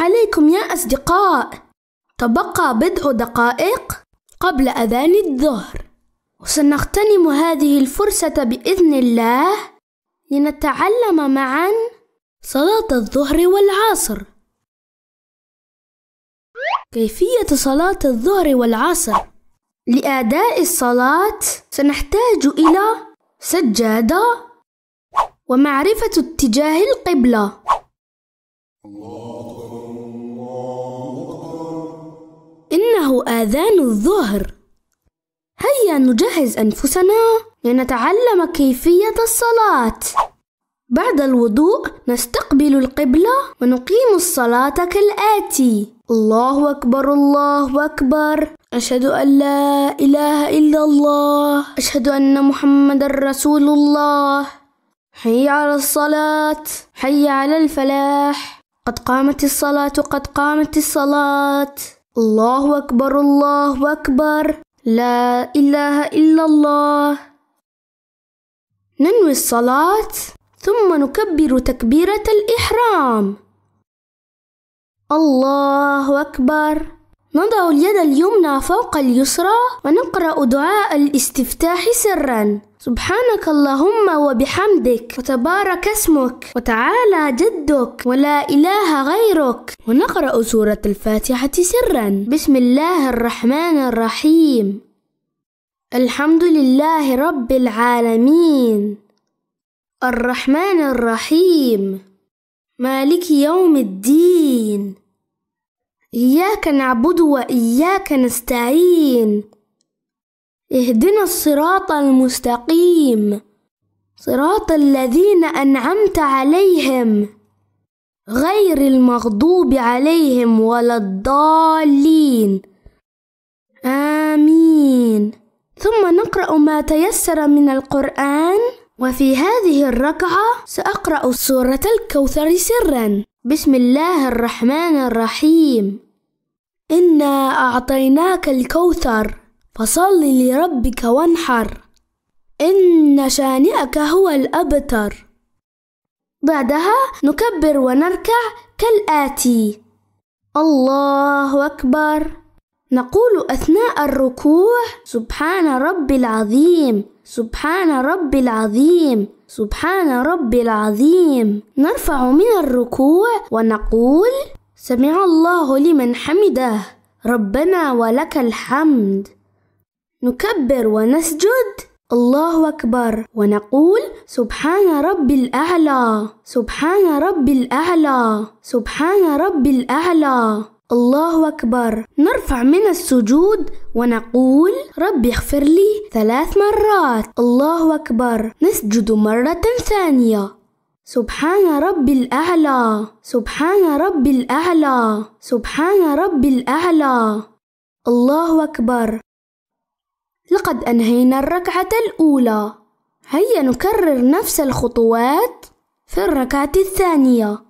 عليكم يا أصدقاء تبقى بضع دقائق قبل أذان الظهر وسنغتنم هذه الفرصة بإذن الله لنتعلم معا صلاة الظهر والعصر كيفية صلاة الظهر والعصر لأداء الصلاة سنحتاج إلى سجادة ومعرفة اتجاه القبلة الله إنه آذان الظهر هيا نجهز أنفسنا لنتعلم كيفية الصلاة بعد الوضوء نستقبل القبلة ونقيم الصلاة كالآتي الله أكبر الله أكبر أشهد أن لا إله إلا الله أشهد أن محمد رسول الله حي على الصلاة حي على الفلاح قد قامت الصلاة قد قامت الصلاة الله أكبر الله أكبر لا إله إلا الله ننوي الصلاة ثم نكبر تكبيرة الإحرام الله أكبر نضع اليد اليمنى فوق اليسرى ونقرأ دعاء الاستفتاح سرا سبحانك اللهم وبحمدك وتبارك اسمك وتعالى جدك ولا إله غيرك ونقرأ سورة الفاتحة سرا بسم الله الرحمن الرحيم الحمد لله رب العالمين الرحمن الرحيم مالك يوم الدين إياك نعبد وإياك نستعين اهدنا الصراط المستقيم صراط الذين أنعمت عليهم غير المغضوب عليهم ولا الضالين آمين ثم نقرأ ما تيسر من القرآن وفي هذه الركعة سأقرأ سورة الكوثر سرًا بسم الله الرحمن الرحيم إنا أعطيناك الكوثر فصل لربك وانحر إن شانئك هو الأبتر بعدها نكبر ونركع كالآتي الله أكبر نقول أثناء الركوع سبحان ربي العظيم سبحان ربي العظيم سبحان ربي العظيم نرفع من الركوع ونقول سمع الله لمن حمده ربنا ولك الحمد نكبر ونسجد الله أكبر ونقول سبحان ربي الأعلى سبحان ربي الأعلى سبحان ربي الأعلى الله أكبر نرفع من السجود ونقول رب اغفر لي ثلاث مرات الله أكبر نسجد مرة ثانية سبحان ربي الأعلى سبحان ربي الأعلى سبحان ربي الأعلى الله أكبر لقد أنهينا الركعة الأولى هيا نكرر نفس الخطوات في الركعة الثانية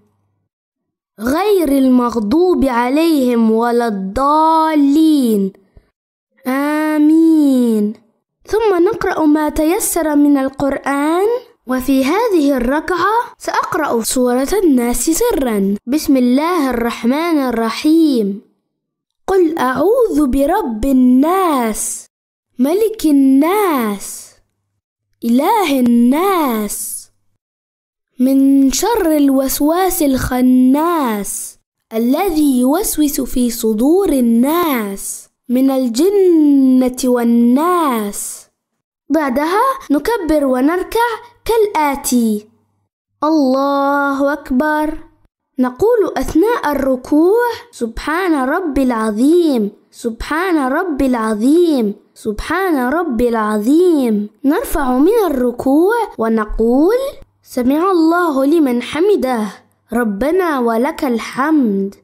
غير المغضوب عليهم ولا الضالين آمين ثم نقرأ ما تيسر من القرآن وفي هذه الركعة سأقرأ سورة الناس سرا بسم الله الرحمن الرحيم قل أعوذ برب الناس ملك الناس إله الناس من شر الوسواس الخناس الذي يوسوس في صدور الناس من الجنة والناس بعدها نكبر ونركع كالآتي الله أكبر نقول أثناء الركوع سبحان ربي العظيم سبحان ربي العظيم سبحان ربي العظيم نرفع من الركوع ونقول سمع الله لمن حمده ربنا ولك الحمد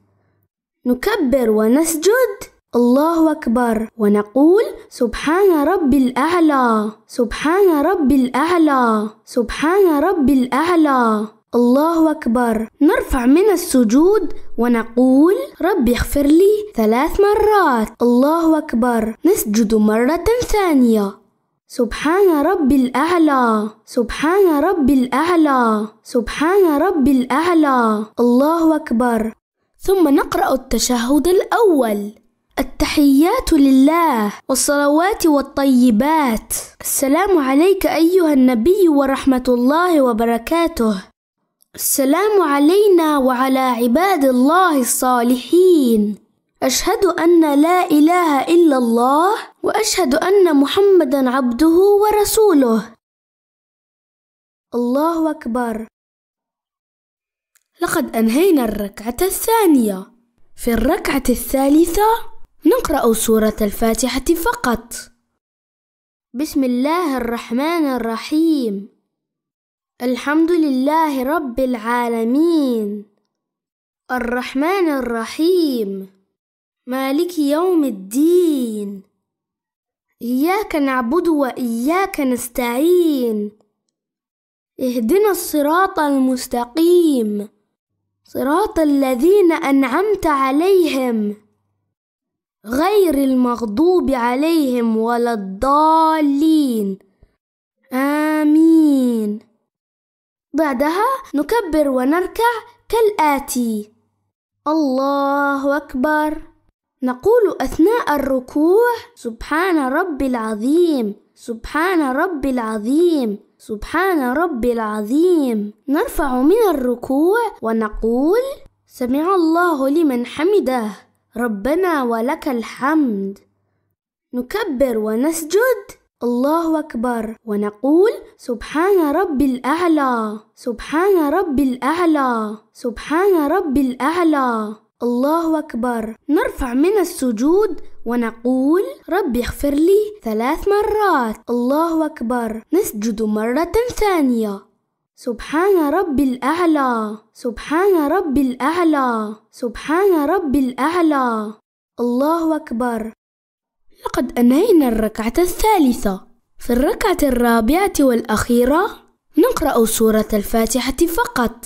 نكبر ونسجد الله أكبر ونقول سبحان ربي الأعلى سبحان ربي الأعلى سبحان ربي الأعلى الله أكبر نرفع من السجود ونقول رب اغفر لي ثلاث مرات الله أكبر نسجد مرة ثانية سبحان ربي الأعلى سبحان ربي الأعلى سبحان ربي الأعلى الله أكبر ثم نقرأ التشهد الأول التحيات لله والصلوات والطيبات السلام عليك أيها النبي ورحمة الله وبركاته السلام علينا وعلى عباد الله الصالحين أشهد أن لا إله إلا الله وأشهد أن محمدا عبده ورسوله الله أكبر لقد أنهينا الركعة الثانية في الركعة الثالثة نقرأ سورة الفاتحة فقط بسم الله الرحمن الرحيم الحمد لله رب العالمين الرحمن الرحيم مالك يوم الدين إياك نعبد وإياك نستعين اهدنا الصراط المستقيم صراط الذين أنعمت عليهم غير المغضوب عليهم ولا الضالين آمين بعدها نكبر ونركع كالآتي الله أكبر نقول أثناء الركوع سبحان ربي العظيم سبحان ربي العظيم سبحان ربي العظيم نرفع من الركوع ونقول سمع الله لمن حمده ربنا ولك الحمد نكبر ونسجد الله أكبر ونقول سبحان ربي الأعلى سبحان ربي الأعلى سبحان ربي الأعلى الله أكبر نرفع من السجود ونقول رب اغفر لي ثلاث مرات الله أكبر نسجد مرة ثانية سبحان ربي الأعلى سبحان ربي الأعلى سبحان ربي الأعلى الله أكبر لقد أنهينا الركعة الثالثة في الركعة الرابعة والأخيرة نقرأ سورة الفاتحة فقط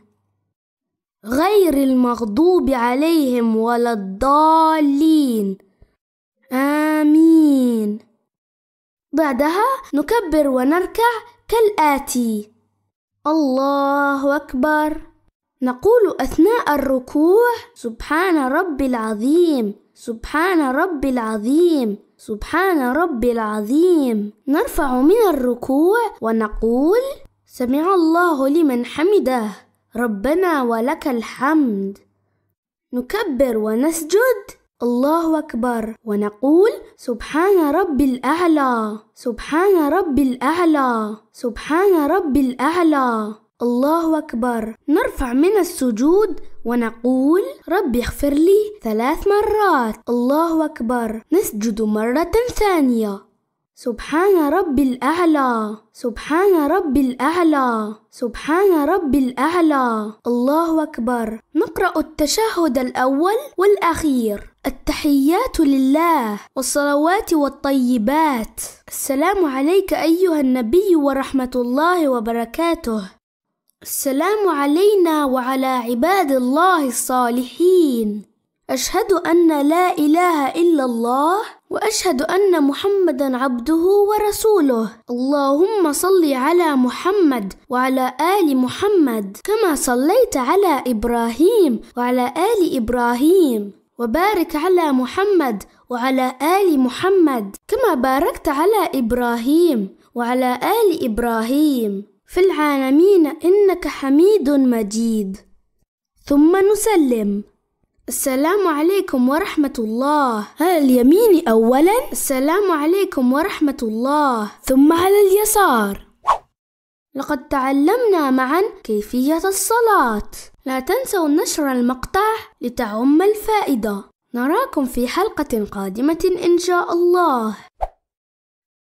غير المغضوب عليهم ولا الضالين آمين بعدها نكبر ونركع كالآتي الله أكبر نقول أثناء الركوع سبحان ربي العظيم سبحان ربي العظيم سبحان ربي العظيم نرفع من الركوع ونقول سمع الله لمن حمده ربنا ولك الحمد نكبر ونسجد الله أكبر ونقول سبحان رب الأعلى سبحان رب الأعلى سبحان رب الأعلى الله أكبر نرفع من السجود ونقول رب اغفر لي ثلاث مرات الله أكبر نسجد مرة ثانية سبحان رب الأعلى سبحان رب الأعلى سبحان رب الأعلى الله أكبر نقرأ التشهد الأول والأخير التحيات لله والصلوات والطيبات السلام عليك أيها النبي ورحمة الله وبركاته السلام علينا وعلى عباد الله الصالحين أشهد أن لا إله إلا الله وأشهد أن محمدا عبده ورسوله اللهم صل على محمد وعلى آل محمد كما صليت على إبراهيم وعلى آل إبراهيم وبارك على محمد وعلى آل محمد كما باركت على إبراهيم وعلى آل إبراهيم في العالمين إنك حميد مجيد ثم نسلم السلام عليكم ورحمة الله على اليمين أولا السلام عليكم ورحمة الله ثم على اليسار لقد تعلمنا معا كيفية الصلاة لا تنسوا نشر المقطع لتعم الفائدة نراكم في حلقة قادمة إن شاء الله